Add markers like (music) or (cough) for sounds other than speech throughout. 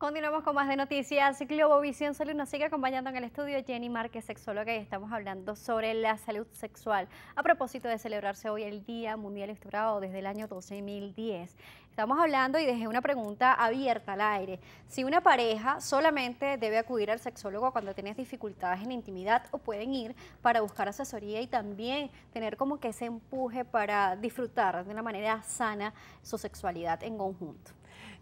Continuamos con más de noticias. Globovisión Salud nos sigue acompañando en el estudio Jenny Márquez, sexóloga, y estamos hablando sobre la salud sexual. A propósito de celebrarse hoy el Día Mundial Sexual desde el año 2010, estamos hablando y dejé una pregunta abierta al aire. Si una pareja solamente debe acudir al sexólogo cuando tienes dificultades en intimidad o pueden ir para buscar asesoría y también tener como que ese empuje para disfrutar de una manera sana su sexualidad en conjunto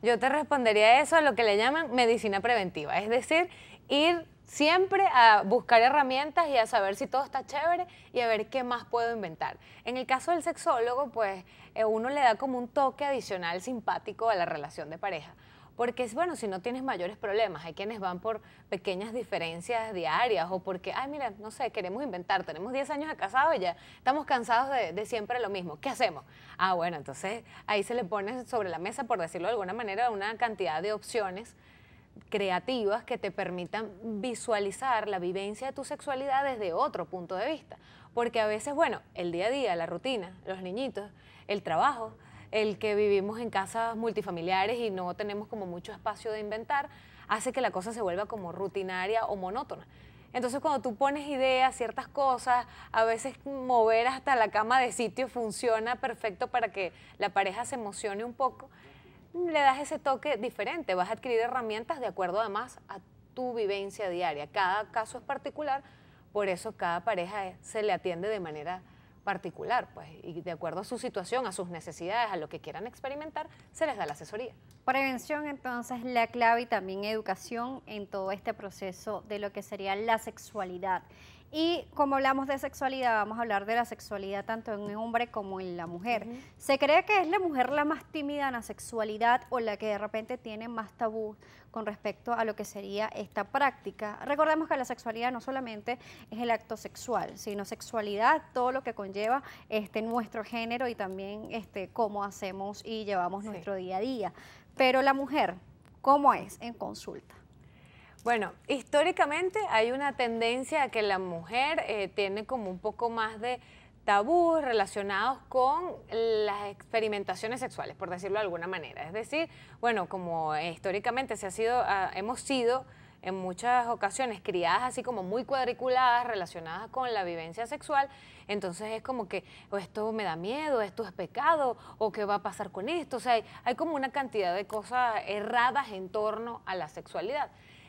yo te respondería eso a lo que le llaman medicina preventiva, es decir, ir siempre a buscar herramientas y a saber si todo está chévere y a ver qué más puedo inventar. En el caso del sexólogo, pues eh, uno le da como un toque adicional simpático a la relación de pareja porque es bueno si no tienes mayores problemas. Hay quienes van por pequeñas diferencias diarias o porque, ay, mira, no sé, queremos inventar, tenemos 10 años de casado y ya estamos cansados de, de, siempre lo mismo. ¿Qué hacemos? Ah, bueno, entonces ahí se le pone sobre la mesa, por decirlo de alguna manera, una cantidad de opciones creativas que te permitan visualizar la vivencia de tu sexualidad desde otro punto de vista. Porque a veces, bueno, el día a día, la rutina, los niñitos, el trabajo, el que vivimos en casas multifamiliares y no tenemos como mucho espacio de inventar, hace que la cosa se vuelva como rutinaria o monótona. Entonces cuando tú pones ideas, ciertas cosas, a veces mover hasta la cama de sitio funciona perfecto para que la pareja se emocione un poco, le das ese toque diferente, vas a adquirir herramientas de acuerdo además a tu vivencia diaria. Cada caso es particular, por eso cada pareja se le atiende de manera particular, pues, y de acuerdo a su situación, a sus necesidades, a lo que quieran experimentar, se les da la asesoría. Prevención, entonces, la clave y también educación en todo este proceso de lo que sería la sexualidad. Y como hablamos de sexualidad, vamos a hablar de la sexualidad tanto en el hombre como en la mujer. Se cree que es la mujer la más tímida en la sexualidad o la que de repente tiene más tabú con respecto a lo que sería esta práctica. Recordemos que la sexualidad no solamente es el acto sexual, sino sexualidad, todo lo que conlleva este, nuestro género y también este, cómo hacemos y llevamos nuestro día a día. Pero la mujer, ¿cómo es en consulta? Bueno, históricamente hay una tendencia a que la mujer eh, tiene como un poco más de tabús relacionados con las experimentaciones sexuales, por decirlo de alguna manera. Es decir, bueno, como históricamente ah, hemos sido en muchas ocasiones criadas así como muy cuadriculadas, relacionadas con la vivencia sexual, entonces es como que oh, esto me da miedo, esto es pecado, o qué va a pasar con esto. O sea, hay como una cantidad de cosas erradas en torno a la sexualidad.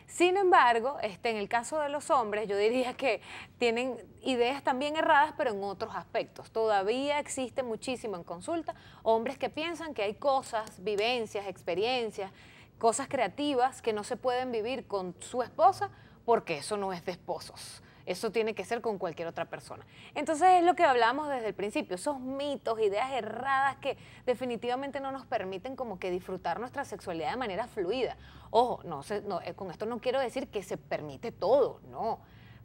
Sin embargo, este, en el caso de los hombres, yo diría que tienen ideas también erradas, pero en otros aspectos. Todavía existe muchísimo en consulta hombres que piensan que hay cosas, vivencias, experiencias, cosas creativas que no se pueden vivir con su esposa porque eso no es de esposos. Eso tiene que ser con cualquier otra persona. Entonces es lo que hablábamos desde el principio, esos mitos, ideas erradas que definitivamente no nos permiten como que disfrutar nuestra sexualidad de manera fluida. Ojo, no, eh, con esto no quiero decir que se permite todo, no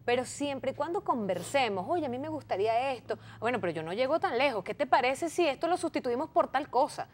pero siempre y cuando conversemos, oye, a mí me gustaría esto, bueno, pero yo no llego tan lejos, ¿qué te parece si esto lo sustituimos por tal cosa?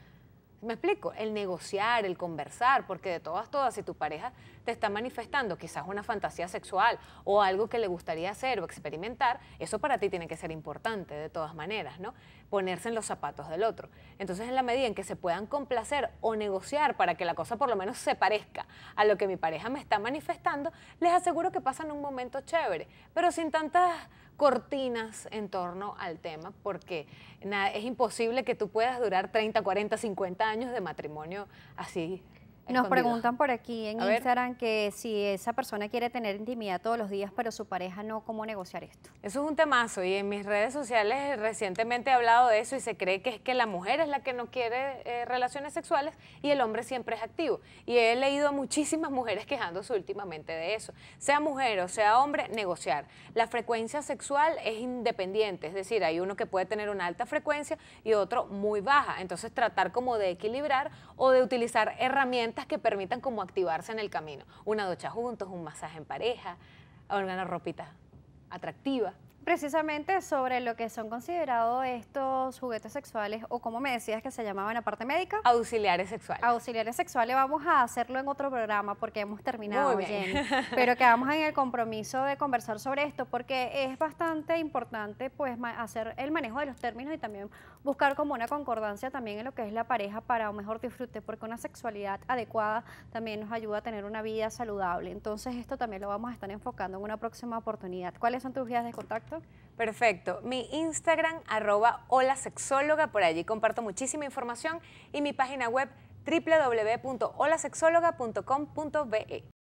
Me explico, el negociar, el conversar, porque de todas, todas, si tu pareja te está manifestando quizás una fantasía sexual o algo que le gustaría hacer o experimentar, eso para ti tiene que ser importante de todas maneras, ¿no? Ponerse en los zapatos del otro. Entonces, en la medida en que se puedan complacer o negociar para que la cosa por lo menos se parezca a lo que mi pareja me está manifestando, les aseguro que pasan un momento chévere, pero sin tantas cortinas en torno al tema, porque es imposible que tú puedas durar 30, 40, 50 años de matrimonio así nos preguntan por aquí en Instagram que si esa persona quiere tener intimidad todos los días, pero su pareja no, ¿cómo negociar esto? Eso es un temazo y en mis redes sociales recientemente he hablado de eso y se cree que es que la mujer es la que no quiere eh, relaciones sexuales y el hombre siempre es activo. Y he leído a muchísimas mujeres quejándose últimamente de eso. Sea mujer o sea hombre, negociar. La frecuencia sexual es independiente, es decir, hay uno que puede tener una alta frecuencia y otro muy baja. Entonces tratar como de equilibrar o de utilizar herramientas que permitan como activarse en el camino. Una ducha juntos, un masaje en pareja, una ropita atractiva. Precisamente sobre lo que son considerados estos juguetes sexuales o como me decías que se llamaban la parte médica. Auxiliares sexuales. Auxiliares sexuales vamos a hacerlo en otro programa porque hemos terminado, bien. (laughs) Pero quedamos en el compromiso de conversar sobre esto porque es bastante importante pues hacer el manejo de los términos y también buscar como una concordancia también en lo que es la pareja para un mejor disfrute porque una sexualidad adecuada también nos ayuda a tener una vida saludable. Entonces esto también lo vamos a estar enfocando en una próxima oportunidad. ¿Cuáles son tus vías de contacto? Perfecto. Mi Instagram, arroba hola por allí comparto muchísima información y mi página web www.holasexóloga.com.be.